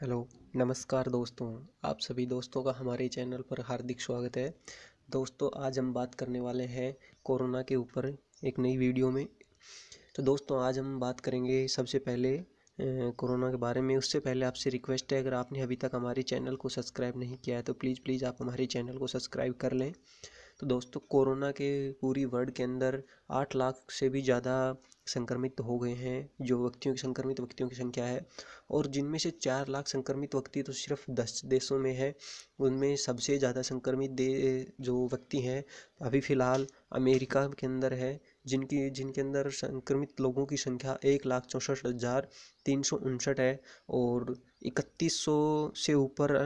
hello नमस्कार दोस्तों आप सभी दोस्तों का हमारे चैनल पर हार्दिक स्वागत है दोस्तों आज हम बात करने वाले हैं कोरोना के ऊपर एक नई वीडियो में तो दोस्तों आज हम बात करेंगे सबसे पहले कोरोना के बारे में उससे पहले आपसे रिक्वेस्ट है अगर आपने अभी तक हमारे चैनल को सब्सक्राइब नहीं किया है तो प्लीज़ प्लीज़ आप हमारे चैनल को सब्सक्राइब कर लें तो दोस्तों कोरोना के पूरी वर्ल्ड के अंदर आठ लाख से भी ज़्यादा संक्रमित हो गए हैं जो व्यक्तियों की संक्रमित व्यक्तियों की संख्या है और जिनमें से चार लाख संक्रमित व्यक्ति तो सिर्फ दस देशों में है उनमें सबसे ज़्यादा संक्रमित दे जो व्यक्ति हैं अभी फ़िलहाल अमेरिका के अंदर है जिनकी जिनके अंदर संक्रमित लोगों की संख्या एक लाख चौंसठ हज़ार तीन सौ उनसठ है और इकतीस सौ से ऊपर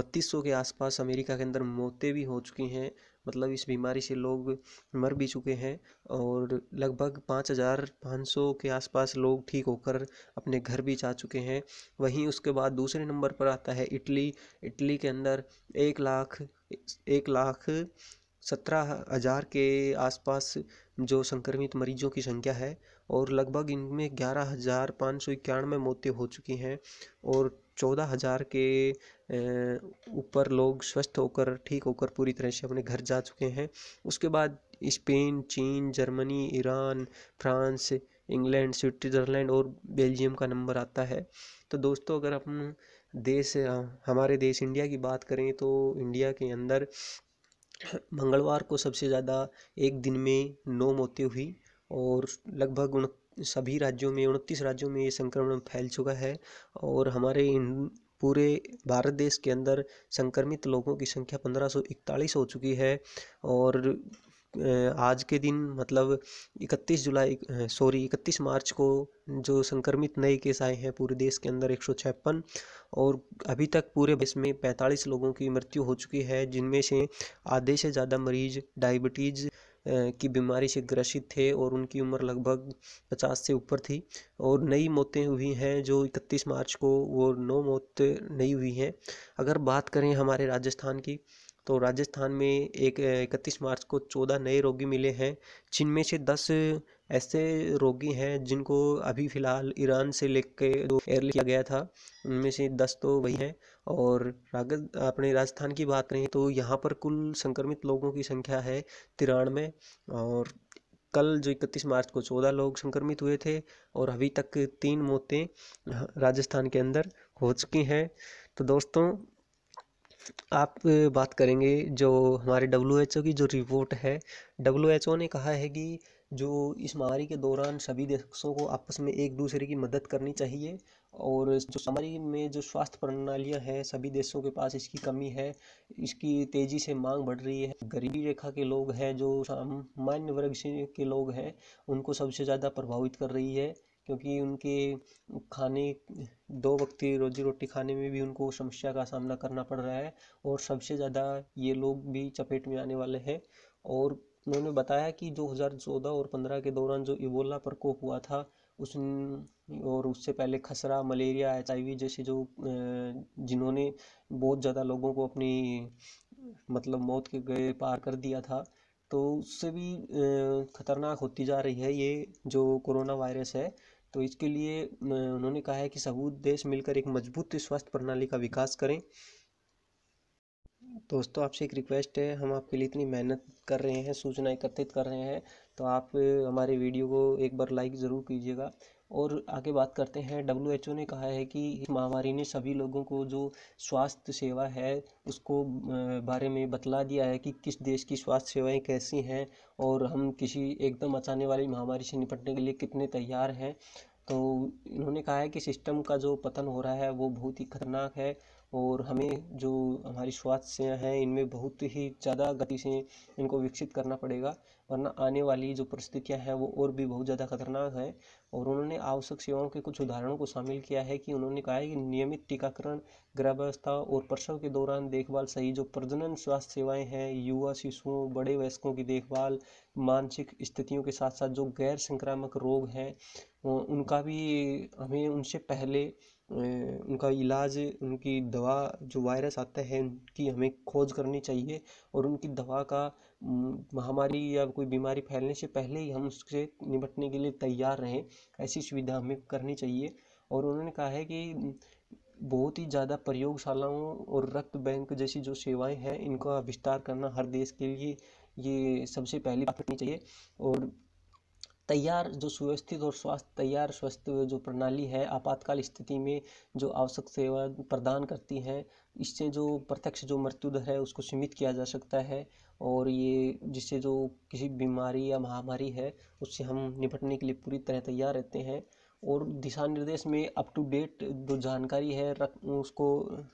बत्तीस सौ के आसपास अमेरिका के अंदर मौतें भी हो चुकी हैं मतलब इस बीमारी से लोग मर भी चुके हैं और लगभग पाँच हज़ार पाँच सौ के आसपास लोग ठीक होकर अपने घर भी जा चुके हैं वहीं उसके बाद दूसरे नंबर पर आता है इटली इटली के अंदर एक लाख एक लाख सत्रह हज़ार के आसपास जो संक्रमित मरीजों की संख्या है और लगभग इनमें ग्यारह हज़ार पाँच सौ इक्यानवे मौतें हो चुकी हैं और चौदह हज़ार के ऊपर लोग स्वस्थ होकर ठीक होकर पूरी तरह से अपने घर जा चुके हैं उसके बाद स्पेन चीन Germany Iran France England Switzerland और बेल्जियम का नंबर आता है तो दोस्तों अगर अपन देश हमारे देश इंडिया की बात करें तो इंडिया के अंदर मंगलवार को सबसे ज़्यादा एक दिन में नौ मौतें हुई और लगभग उन सभी राज्यों में उनतीस राज्यों में ये संक्रमण फैल चुका है और हमारे इन पूरे भारत देश के अंदर संक्रमित लोगों की संख्या पंद्रह सौ इकतालीस हो चुकी है और आज के दिन मतलब 31 जुलाई सॉरी 31 मार्च को जो संक्रमित नए केस आए हैं पूरे देश के अंदर एक सौ छप्पन और अभी तक पूरे देश में पैंतालीस लोगों की मृत्यु हो चुकी है जिनमें से आधे से ज़्यादा मरीज डायबिटीज़ की बीमारी से ग्रसित थे और उनकी उम्र लगभग 50 से ऊपर थी और नई मौतें हुई हैं जो 31 मार्च को वो नौ मौत नई हुई हैं अगर बात करें हमारे राजस्थान की तो राजस्थान में एक इकतीस मार्च को चौदह नए रोगी मिले हैं जिनमें से दस ऐसे रोगी हैं जिनको अभी फ़िलहाल ईरान से कर दो एयर किया गया था उनमें से दस तो वही हैं और राज अपने राजस्थान की बात करें तो यहाँ पर कुल संक्रमित लोगों की संख्या है तिरानवे और कल जो इकतीस मार्च को चौदह लोग संक्रमित हुए थे और अभी तक तीन मौतें राजस्थान के अंदर हो चुकी हैं तो दोस्तों आप बात करेंगे जो हमारे डब्ल्यू एच ओ की जो रिपोर्ट है डब्लू एच ओ ने कहा है कि जो इस महामारी के दौरान सभी देशों को आपस में एक दूसरे की मदद करनी चाहिए और जो समारी में जो स्वास्थ्य प्रणालियाँ हैं सभी देशों के पास इसकी कमी है इसकी तेज़ी से मांग बढ़ रही है गरीबी रेखा के लोग हैं जो सामान्य वर्ग के लोग हैं उनको सबसे ज़्यादा प्रभावित कर रही है क्योंकि उनके खाने दो वक्त की रोजी रोटी खाने में भी उनको समस्या का सामना करना पड़ रहा है और सबसे ज़्यादा ये लोग भी चपेट में आने वाले हैं और उन्होंने बताया कि दो हज़ार चौदह और पंद्रह के दौरान जो इबोला प्रकोप हुआ था उस और उससे पहले खसरा मलेरिया एच जैसे जो जिन्होंने बहुत ज़्यादा लोगों को अपनी मतलब मौत के गए पार कर दिया था तो उससे भी ख़तरनाक होती जा रही है ये जो कोरोना वायरस है तो इसके लिए उन्होंने कहा है कि सबूत देश मिलकर एक मजबूत स्वास्थ्य प्रणाली का विकास करें दोस्तों आपसे एक रिक्वेस्ट है हम आपके लिए इतनी मेहनत कर रहे हैं सूचना एकत्रित कर रहे हैं तो आप हमारे वीडियो को एक बार लाइक ज़रूर कीजिएगा और आगे बात करते हैं डब्ल्यू एच ओ ने कहा है कि इस महामारी ने सभी लोगों को जो स्वास्थ्य सेवा है उसको बारे में बतला दिया है कि किस देश की स्वास्थ्य सेवाएं कैसी हैं और हम किसी एकदम अचाने वाली महामारी से निपटने के लिए कितने तैयार हैं तो इन्होंने कहा है कि सिस्टम का जो पतन हो रहा है वो बहुत ही खतरनाक है और हमें जो हमारी स्वास्थ्य सेवा हैं इनमें बहुत ही ज़्यादा गति से इनको विकसित करना पड़ेगा वरना आने वाली जो परिस्थितियाँ हैं वो और भी बहुत ज़्यादा खतरनाक है और उन्होंने आवश्यक सेवाओं के कुछ उदाहरणों को शामिल किया है कि उन्होंने कहा है कि नियमित टीकाकरण गर्भावस्था और प्रसव के दौरान देखभाल सही जो प्रजनन स्वास्थ्य सेवाएं हैं युवा शिशुओं बड़े वयस्कों की देखभाल मानसिक स्थितियों के साथ साथ जो गैर संक्रामक रोग हैं उनका भी हमें उनसे पहले उनका इलाज उनकी दवा जो वायरस आता है उनकी हमें खोज करनी चाहिए और उनकी दवा का महामारी या कोई बीमारी फैलने से पहले ही हम उससे निपटने के लिए तैयार रहें ऐसी सुविधा हमें करनी चाहिए और उन्होंने कहा है कि बहुत ही ज़्यादा प्रयोगशालाओं और रक्त बैंक जैसी जो सेवाएं हैं इनका विस्तार करना हर देश के लिए ये सबसे पहले करनी चाहिए और तैयार जो सुव्यवस्थित और स्वास्थ्य तैयार स्वास्थ्य जो प्रणाली है आपातकाल स्थिति में जो आवश्यक सेवा प्रदान करती है इससे जो प्रत्यक्ष जो मृत्यु दर है उसको सीमित किया जा सकता है और ये जिससे जो किसी बीमारी या महामारी है उससे हम निपटने के लिए पूरी तरह तैयार रहते हैं और दिशा निर्देश में अप टू डेट जो जानकारी है रख उसको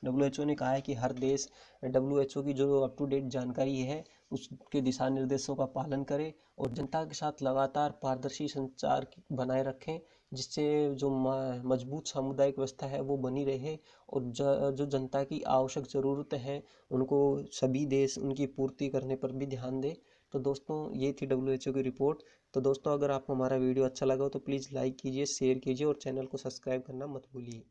डब्ल्यू एच ओ ने कहा है कि हर देश डब्ल्यू एच ओ की जो अप टू डेट जानकारी है उसके दिशा निर्देशों का पालन करें और जनता के साथ लगातार पारदर्शी संचार बनाए रखें जिससे जो मजबूत सामुदायिक व्यवस्था है वो बनी रहे और जो जनता की आवश्यक ज़रूरतें हैं उनको सभी देश उनकी पूर्ति करने पर भी ध्यान दें तो दोस्तों ये थी डब्ल्यू एच ओ की रिपोर्ट तो दोस्तों अगर आपको हमारा वीडियो अच्छा लगा हो तो प्लीज़ लाइक कीजिए शेयर कीजिए और चैनल को सब्सक्राइब करना मत भूलिए